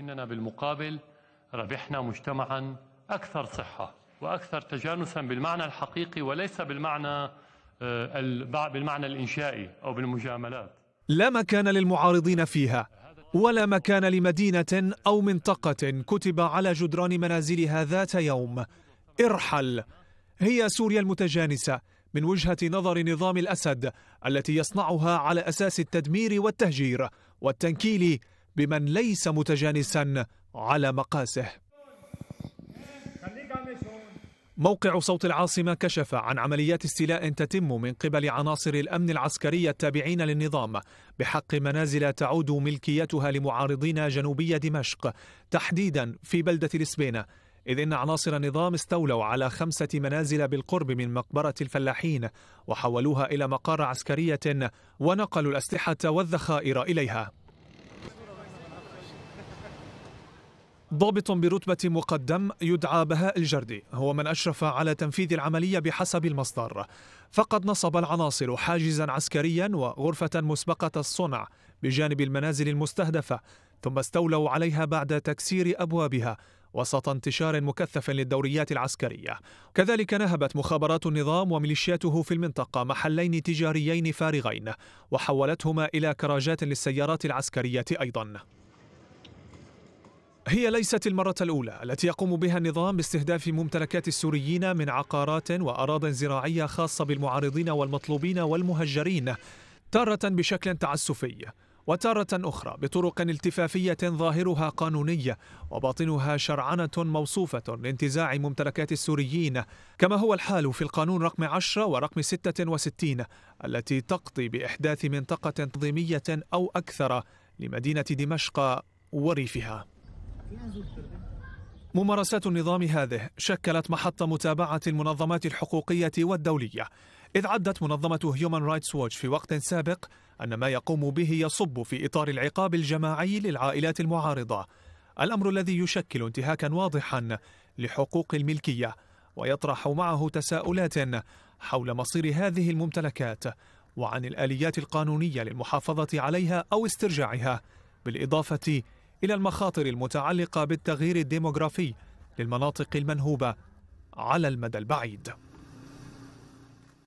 لكننا بالمقابل ربحنا مجتمعا أكثر صحة وأكثر تجانسا بالمعنى الحقيقي وليس بالمعنى آه، بالمعنى الإنشائي أو بالمجاملات لا مكان للمعارضين فيها ولا مكان لمدينة أو منطقة كتب على جدران منازلها ذات يوم ارحل هي سوريا المتجانسة من وجهة نظر نظام الأسد التي يصنعها على أساس التدمير والتهجير والتنكيل بمن ليس متجانسا على مقاسه موقع صوت العاصمة كشف عن عمليات استيلاء تتم من قبل عناصر الأمن العسكري التابعين للنظام بحق منازل تعود ملكيتها لمعارضين جنوبي دمشق تحديدا في بلدة الإسبينة إذ إن عناصر النظام استولوا على خمسة منازل بالقرب من مقبرة الفلاحين وحولوها إلى مقار عسكرية ونقلوا الأسلحة والذخائر إليها ضابط برتبة مقدم يدعى بهاء الجردي هو من أشرف على تنفيذ العملية بحسب المصدر فقد نصب العناصر حاجزا عسكريا وغرفة مسبقة الصنع بجانب المنازل المستهدفة ثم استولوا عليها بعد تكسير أبوابها وسط انتشار مكثف للدوريات العسكرية كذلك نهبت مخابرات النظام وميليشياته في المنطقة محلين تجاريين فارغين وحولتهما إلى كراجات للسيارات العسكرية أيضاً هي ليست المرة الأولى التي يقوم بها النظام باستهداف ممتلكات السوريين من عقارات وأراض زراعية خاصة بالمعارضين والمطلوبين والمهجرين تارة بشكل تعسفي وتارة أخرى بطرق التفافية ظاهرها قانونية وباطنها شرعنة موصوفة لانتزاع ممتلكات السوريين كما هو الحال في القانون رقم 10 ورقم 66 التي تقضي بإحداث منطقة تنظيمية أو أكثر لمدينة دمشق وريفها ممارسات النظام هذه شكلت محط متابعة المنظمات الحقوقية والدولية إذ عدت منظمة هيومان رايتس ووتش في وقت سابق أن ما يقوم به يصب في إطار العقاب الجماعي للعائلات المعارضة الأمر الذي يشكل انتهاكا واضحا لحقوق الملكية ويطرح معه تساؤلات حول مصير هذه الممتلكات وعن الآليات القانونية للمحافظة عليها أو استرجاعها بالإضافة إلى المخاطر المتعلقة بالتغيير الديموغرافي للمناطق المنهوبة على المدى البعيد